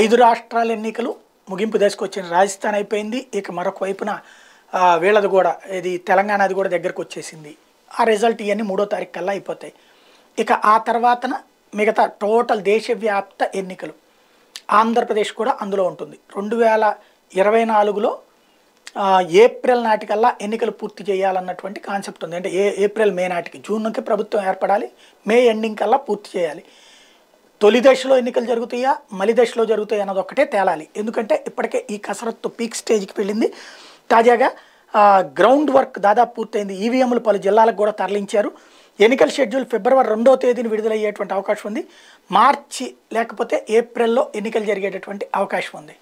ఐదు రాష్ట్రాల ఎన్నికలు ముగింపు దశకు వచ్చిన రాజస్థాన్ అయిపోయింది ఇక మరొక వైపున వీళ్ళది కూడా ఇది తెలంగాణ అది కూడా దగ్గరకు వచ్చేసింది ఆ రిజల్ట్ ఇవన్నీ మూడో తారీఖు కల్లా అయిపోతాయి ఇక ఆ తర్వాతన మిగతా టోటల్ దేశవ్యాప్త ఎన్నికలు ఆంధ్రప్రదేశ్ కూడా అందులో ఉంటుంది రెండు వేల ఇరవై నాలుగులో ఏప్రిల్ నాటికల్లా ఎన్నికలు పూర్తి చేయాలన్నటువంటి కాన్సెప్ట్ ఉంది అంటే ఏ ఏప్రిల్ మే నాటికి జూన్కి ప్రభుత్వం ఏర్పడాలి మే ఎండింగ్ కల్లా పూర్తి చేయాలి తొలి దశలో ఎన్నికలు జరుగుతాయా మలి దశలో జరుగుతాయా అన్నది ఒక్కటే తేలాలి ఎందుకంటే ఇప్పటికే ఈ కసరత్తు పీక్ స్టేజ్కి వెళ్ళింది తాజాగా గ్రౌండ్ వర్క్ దాదాపు పూర్తయింది ఈవీఎంలు పలు జిల్లాలకు కూడా తరలించారు ఎన్నికల షెడ్యూల్ ఫిబ్రవరి రెండో తేదీని విడుదలయ్యేటువంటి అవకాశం ఉంది మార్చి లేకపోతే ఏప్రిల్లో ఎన్నికలు జరిగేటటువంటి అవకాశం ఉంది